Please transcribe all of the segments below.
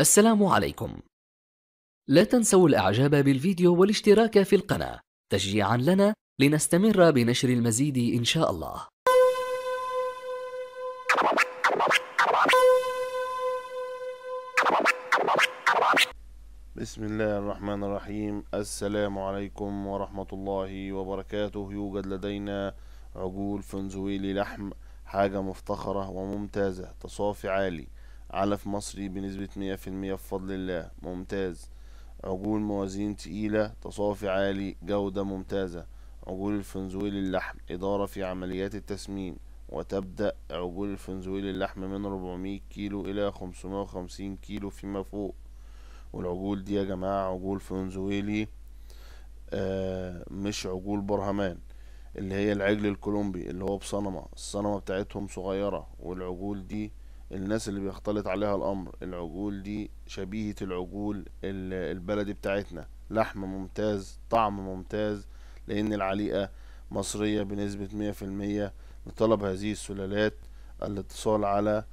السلام عليكم لا تنسوا الاعجاب بالفيديو والاشتراك في القناة تشجيعا لنا لنستمر بنشر المزيد ان شاء الله بسم الله الرحمن الرحيم السلام عليكم ورحمة الله وبركاته يوجد لدينا عجول فنزويلي لحم حاجة مفتخرة وممتازة تصافي عالي علف مصري بنسبة مية في المية بفضل الله ممتاز عجول موازين تقيلة تصافي عالي جودة ممتازة عجول الفنزويل اللحم إدارة في عمليات التسمين وتبدأ عجول الفنزويل اللحم من 400 كيلو إلى 550 كيلو فيما فوق والعجول دي يا جماعة عجول فنزويلي آه مش عجول برهمان اللي هي العجل الكولومبي اللي هو بصنمة الصنمة بتاعتهم صغيرة والعجول دي الناس اللي بيختلط عليها الأمر العجول دي شبيهة العجول البلدي بتاعتنا لحم ممتاز طعم ممتاز لأن العليقة مصرية بنسبة مية في المية لطلب هذه السلالات الاتصال على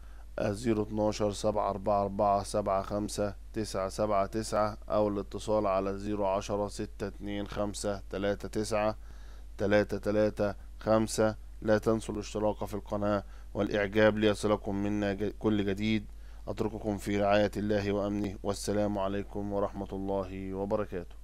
زيرو اتناشر سبعة أربعة أربعة سبعة خمسة تسعة سبعة تسعة أو الاتصال على زيرو عشرة ستة اتنين خمسة تلاتة تسعة تلاتة تلاتة خمسة لا تنسوا الاشتراك في القناة والإعجاب ليصلكم منا كل جديد أترككم في رعاية الله وأمنه والسلام عليكم ورحمة الله وبركاته